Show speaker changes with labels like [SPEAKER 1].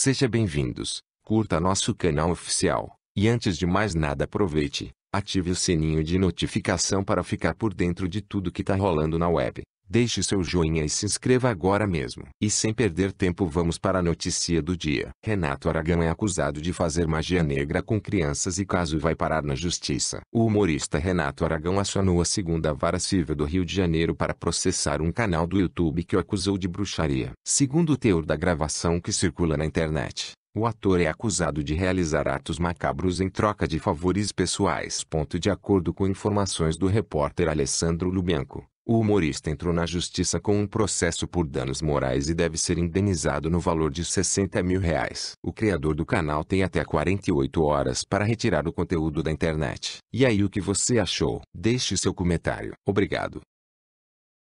[SPEAKER 1] Seja bem-vindos, curta nosso canal oficial, e antes de mais nada aproveite, ative o sininho de notificação para ficar por dentro de tudo que tá rolando na web. Deixe seu joinha e se inscreva agora mesmo. E sem perder tempo vamos para a notícia do dia. Renato Aragão é acusado de fazer magia negra com crianças e caso vai parar na justiça. O humorista Renato Aragão acionou a segunda vara civil do Rio de Janeiro para processar um canal do YouTube que o acusou de bruxaria. Segundo o teor da gravação que circula na internet, o ator é acusado de realizar atos macabros em troca de favores pessoais. De acordo com informações do repórter Alessandro Lubianco, o humorista entrou na justiça com um processo por danos morais e deve ser indenizado no valor de 60 mil reais. O criador do canal tem até 48 horas para retirar o conteúdo da internet. E aí o que você achou? Deixe seu comentário. Obrigado.